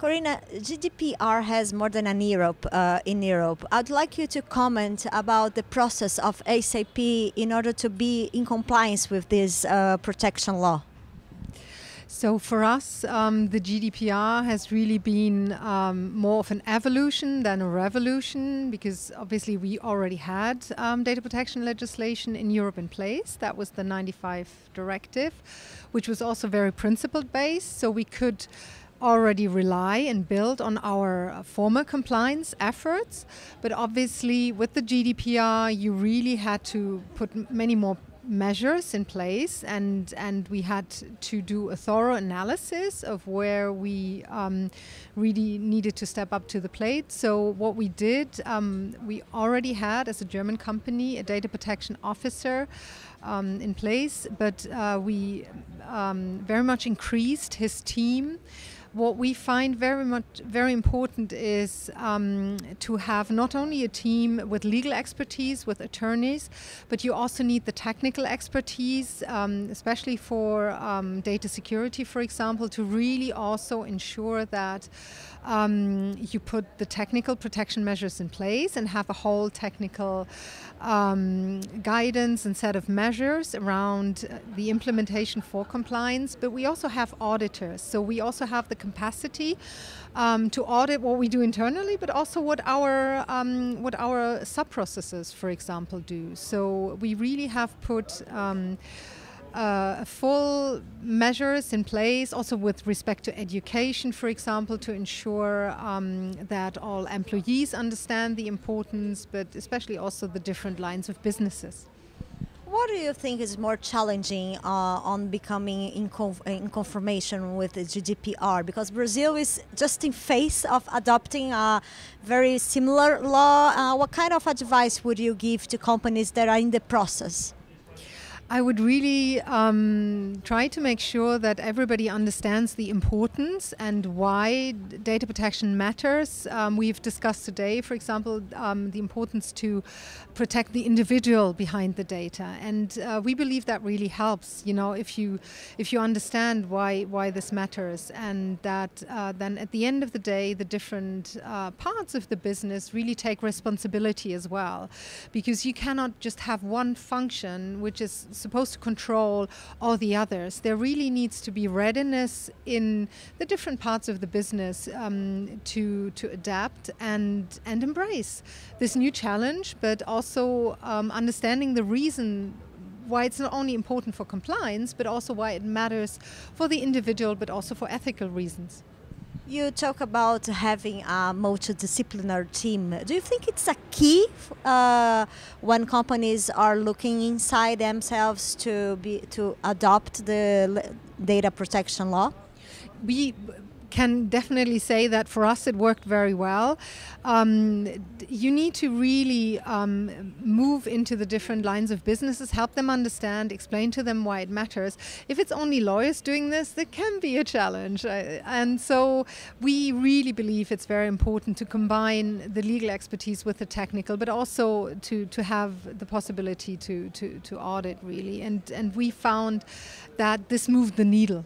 Corina, GDPR has more than an Europe uh, in Europe. I'd like you to comment about the process of ASAP in order to be in compliance with this uh, protection law. So for us, um, the GDPR has really been um, more of an evolution than a revolution because obviously we already had um, data protection legislation in Europe in place. That was the 95 directive, which was also very principle based. So we could already rely and build on our uh, former compliance efforts. But obviously, with the GDPR, you really had to put many more measures in place and and we had to do a thorough analysis of where we um, really needed to step up to the plate so what we did um, we already had as a German company a data protection officer um, in place but uh, we um, very much increased his team what we find very much very important is um, to have not only a team with legal expertise, with attorneys, but you also need the technical expertise, um, especially for um, data security, for example, to really also ensure that um, you put the technical protection measures in place and have a whole technical um, guidance and set of measures around the implementation for compliance. But we also have auditors, so we also have the capacity um, to audit what we do internally, but also what our um, what our sub processes, for example, do. So we really have put. Um, uh, full measures in place, also with respect to education, for example, to ensure um, that all employees understand the importance, but especially also the different lines of businesses. What do you think is more challenging uh, on becoming in, conf in, conformation with GDPR? Because Brazil is just in face of adopting a very similar law. Uh, what kind of advice would you give to companies that are in the process? I would really um, try to make sure that everybody understands the importance and why data protection matters. Um, we've discussed today, for example, um, the importance to protect the individual behind the data, and uh, we believe that really helps. You know, if you if you understand why why this matters, and that uh, then at the end of the day, the different uh, parts of the business really take responsibility as well, because you cannot just have one function which is supposed to control all the others. There really needs to be readiness in the different parts of the business um, to to adapt and and embrace this new challenge, but also um, understanding the reason why it's not only important for compliance, but also why it matters for the individual, but also for ethical reasons. You talk about having a multidisciplinary team. Do you think it's a key uh, when companies are looking inside themselves to be to adopt the data protection law? We can definitely say that for us it worked very well. Um, you need to really um, move into the different lines of businesses, help them understand, explain to them why it matters. If it's only lawyers doing this, that can be a challenge. And so we really believe it's very important to combine the legal expertise with the technical, but also to, to have the possibility to, to, to audit really. And, and we found that this moved the needle.